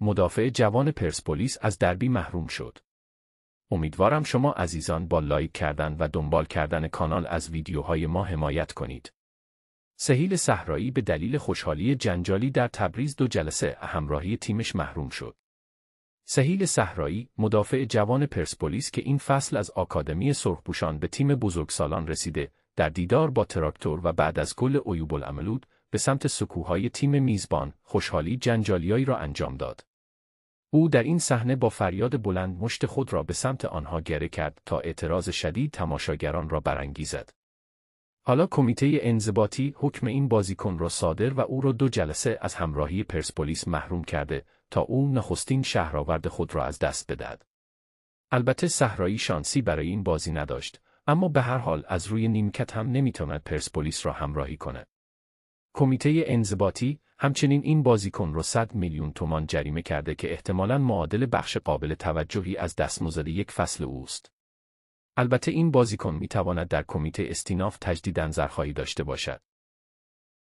مدافع جوان پرسپولیس از دربی محروم شد. امیدوارم شما عزیزان با لایک کردن و دنبال کردن کانال از ویدیوهای ما حمایت کنید. سهیل صحرایی به دلیل خوشحالی جنجالی در تبریز دو جلسه همراهی تیمش محروم شد. سهیل صحرایی مدافع جوان پرسپولیس که این فصل از آکادمی سرخپوشان به تیم بزرگسالان رسیده در دیدار با تراکتور و بعد از گل ایوبالعملود، العملود به سمت سکوهای تیم میزبان خوشحالی جنجالیایی را انجام داد. او در این صحنه با فریاد بلند مشت خود را به سمت آنها گره کرد تا اعتراض شدید تماشاگران را برانگیزد. حالا کمیته انضباطی حکم این بازیکن را صادر و او را دو جلسه از همراهی پرسپولیس محروم کرده تا او نخستین شهرآورد خود را از دست بدهد. البته صحرایی شانسی برای این بازی نداشت اما به هر حال از روی نیمکت هم نمیتواند پرسپولیس را همراهی کند. کمیته انضباطی همچنین این بازیکن را 100 میلیون تومان جریمه کرده که احتمالاً معادل بخش قابل توجهی از دستمزد یک فصل اوست. البته این بازیکن میتواند در کمیته استیناف تجدید داشته باشد.